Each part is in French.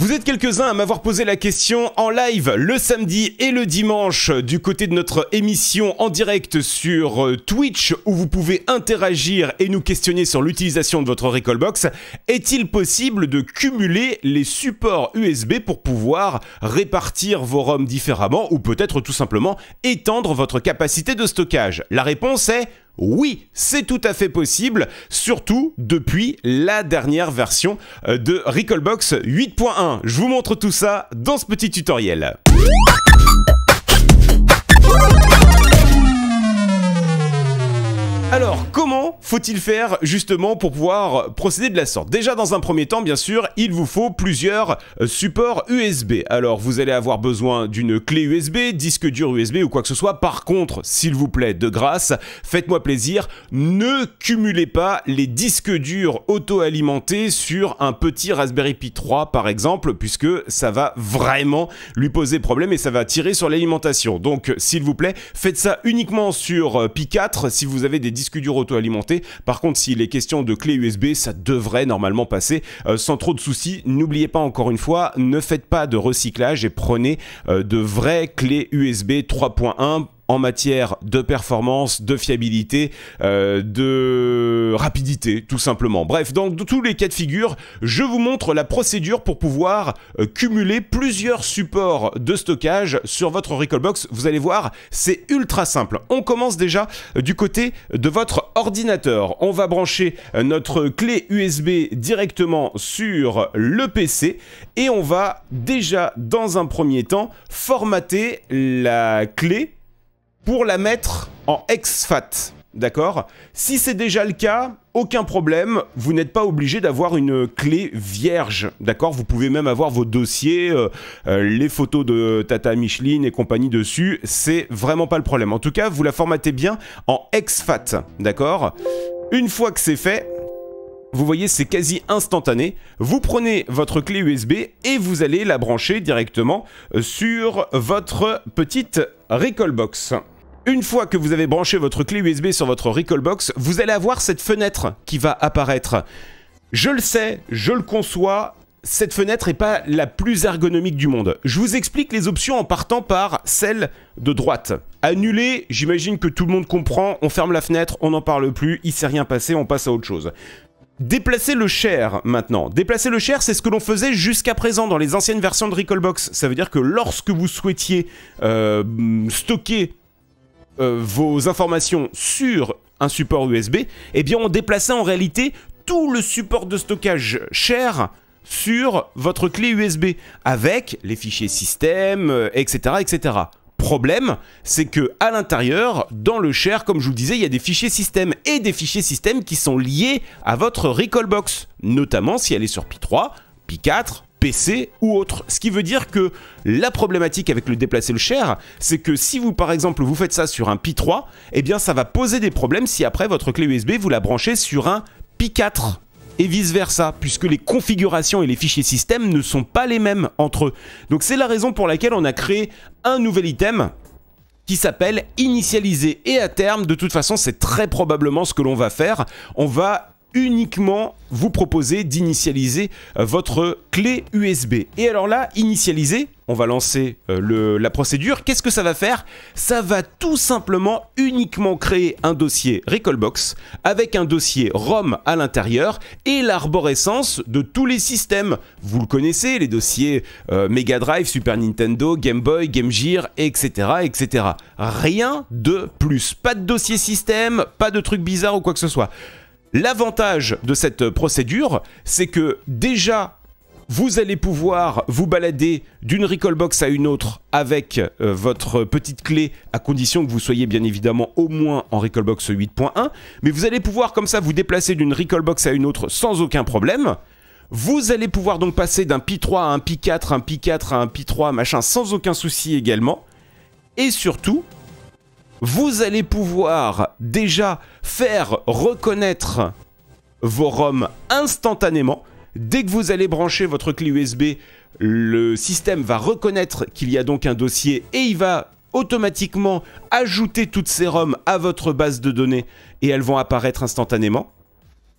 Vous êtes quelques-uns à m'avoir posé la question en live le samedi et le dimanche du côté de notre émission en direct sur euh, Twitch où vous pouvez interagir et nous questionner sur l'utilisation de votre Recallbox. Est-il possible de cumuler les supports USB pour pouvoir répartir vos ROMs différemment ou peut-être tout simplement étendre votre capacité de stockage La réponse est oui, c'est tout à fait possible, surtout depuis la dernière version euh, de Recallbox 8.1. Je vous montre tout ça dans ce petit tutoriel. Alors, comment faut-il faire justement pour pouvoir procéder de la sorte Déjà, dans un premier temps, bien sûr, il vous faut plusieurs euh, supports USB. Alors, vous allez avoir besoin d'une clé USB, disque dur USB ou quoi que ce soit. Par contre, s'il vous plaît, de grâce, faites-moi plaisir, ne cumulez pas les disques durs auto-alimentés sur un petit Raspberry Pi 3, par exemple, puisque ça va vraiment lui poser problème et ça va tirer sur l'alimentation. Donc, s'il vous plaît, faites ça uniquement sur euh, Pi 4 si vous avez des disque dur auto-alimenté. Par contre, s'il est question de clé USB, ça devrait normalement passer euh, sans trop de soucis. N'oubliez pas encore une fois, ne faites pas de recyclage et prenez euh, de vraies clés USB 3.1 en matière de performance, de fiabilité, euh, de rapidité, tout simplement. Bref, donc dans tous les cas de figure, je vous montre la procédure pour pouvoir euh, cumuler plusieurs supports de stockage sur votre Recallbox. Vous allez voir, c'est ultra simple. On commence déjà euh, du côté de votre ordinateur. On va brancher notre clé USB directement sur le PC et on va déjà dans un premier temps formater la clé pour la mettre en exFAT, D'accord Si c'est déjà le cas, aucun problème, vous n'êtes pas obligé d'avoir une clé vierge, d'accord Vous pouvez même avoir vos dossiers, euh, euh, les photos de Tata Micheline et compagnie dessus, c'est vraiment pas le problème. En tout cas, vous la formatez bien en exFAT, d'accord Une fois que c'est fait, vous voyez, c'est quasi instantané. Vous prenez votre clé USB et vous allez la brancher directement euh, sur votre petite Recall Box. Une fois que vous avez branché votre clé USB sur votre box vous allez avoir cette fenêtre qui va apparaître. Je le sais, je le conçois, cette fenêtre n'est pas la plus ergonomique du monde. Je vous explique les options en partant par celle de droite. Annuler, j'imagine que tout le monde comprend, on ferme la fenêtre, on n'en parle plus, il ne s'est rien passé, on passe à autre chose. Déplacer le share maintenant. Déplacer le share, c'est ce que l'on faisait jusqu'à présent dans les anciennes versions de Box. Ça veut dire que lorsque vous souhaitiez euh, stocker euh, vos informations sur un support USB, eh bien on déplaçait en réalité tout le support de stockage cher sur votre clé USB avec les fichiers système, etc., euh, etc. Problème, c'est que à l'intérieur, dans le share, comme je vous le disais, il y a des fichiers système et des fichiers système qui sont liés à votre recall box notamment si elle est sur Pi3, Pi4, PC ou autre. Ce qui veut dire que la problématique avec le déplacer le cher, c'est que si vous par exemple vous faites ça sur un Pi 3, eh bien ça va poser des problèmes si après votre clé USB vous la branchez sur un Pi 4 et vice versa, puisque les configurations et les fichiers système ne sont pas les mêmes entre eux. Donc c'est la raison pour laquelle on a créé un nouvel item qui s'appelle initialiser et à terme de toute façon c'est très probablement ce que l'on va faire on va uniquement vous proposer d'initialiser euh, votre clé USB. Et alors là, initialiser, on va lancer euh, la procédure. Qu'est-ce que ça va faire Ça va tout simplement uniquement créer un dossier Recallbox avec un dossier ROM à l'intérieur et l'arborescence de tous les systèmes. Vous le connaissez, les dossiers euh, Mega Drive, Super Nintendo, Game Boy, Game Gear, etc., etc. Rien de plus. Pas de dossier système, pas de truc bizarre ou quoi que ce soit. L'avantage de cette procédure, c'est que déjà, vous allez pouvoir vous balader d'une recall box à une autre avec euh, votre petite clé, à condition que vous soyez bien évidemment au moins en recall box 8.1. Mais vous allez pouvoir comme ça vous déplacer d'une recall box à une autre sans aucun problème. Vous allez pouvoir donc passer d'un Pi 3 à un Pi 4, un Pi 4 à un Pi 3, machin, sans aucun souci également. Et surtout, vous allez pouvoir déjà faire reconnaître vos ROM instantanément. Dès que vous allez brancher votre clé USB, le système va reconnaître qu'il y a donc un dossier et il va automatiquement ajouter toutes ces ROM à votre base de données et elles vont apparaître instantanément.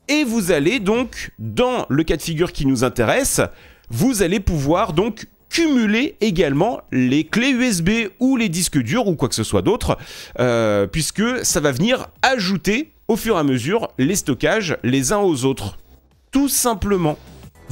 Et vous allez donc, dans le cas de figure qui nous intéresse, vous allez pouvoir donc cumuler également les clés USB ou les disques durs ou quoi que ce soit d'autre, euh, puisque ça va venir ajouter au fur et à mesure les stockages les uns aux autres. Tout simplement.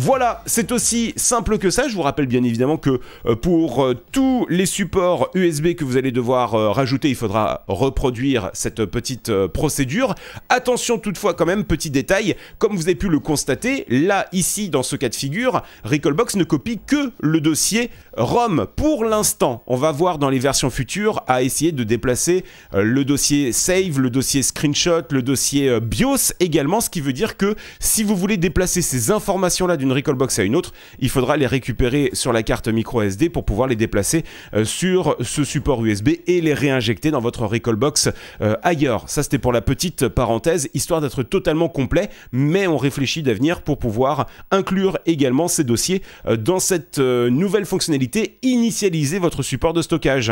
Voilà, c'est aussi simple que ça. Je vous rappelle bien évidemment que euh, pour euh, tous les supports USB que vous allez devoir euh, rajouter, il faudra reproduire cette petite procédure. Attention toutefois quand même, petit détail, comme vous avez pu le constater, là, ici, dans ce cas de figure, Recallbox ne copie que le dossier ROM pour l'instant. On va voir dans les versions futures à essayer de déplacer le dossier save, le dossier screenshot, le dossier BIOS également, ce qui veut dire que si vous voulez déplacer ces informations-là d'une d'une recall box à une autre, il faudra les récupérer sur la carte micro SD pour pouvoir les déplacer euh, sur ce support USB et les réinjecter dans votre recall box euh, ailleurs. Ça c'était pour la petite parenthèse, histoire d'être totalement complet, mais on réfléchit d'avenir pour pouvoir inclure également ces dossiers euh, dans cette nouvelle fonctionnalité, initialiser votre support de stockage.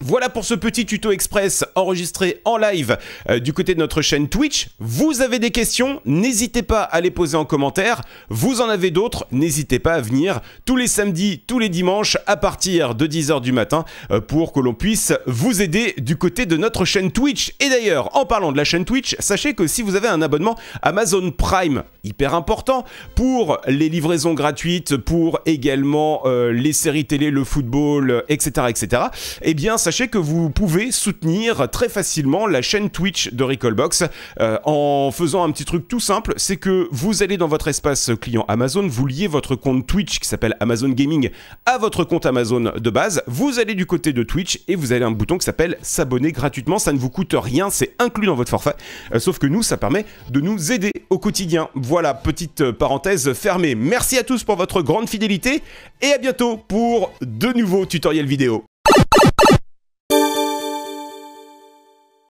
Voilà pour ce petit tuto express enregistré en live euh, du côté de notre chaîne Twitch. Vous avez des questions, n'hésitez pas à les poser en commentaire. Vous en avez d'autres, n'hésitez pas à venir tous les samedis, tous les dimanches à partir de 10h du matin euh, pour que l'on puisse vous aider du côté de notre chaîne Twitch. Et d'ailleurs, en parlant de la chaîne Twitch, sachez que si vous avez un abonnement Amazon Prime, hyper important, pour les livraisons gratuites, pour également euh, les séries télé, le football, etc., etc., eh bien, ça sachez que vous pouvez soutenir très facilement la chaîne Twitch de Recallbox euh, en faisant un petit truc tout simple, c'est que vous allez dans votre espace client Amazon, vous liez votre compte Twitch qui s'appelle Amazon Gaming à votre compte Amazon de base, vous allez du côté de Twitch et vous avez un bouton qui s'appelle s'abonner gratuitement, ça ne vous coûte rien, c'est inclus dans votre forfait, euh, sauf que nous, ça permet de nous aider au quotidien. Voilà, petite euh, parenthèse fermée. Merci à tous pour votre grande fidélité et à bientôt pour de nouveaux tutoriels vidéo.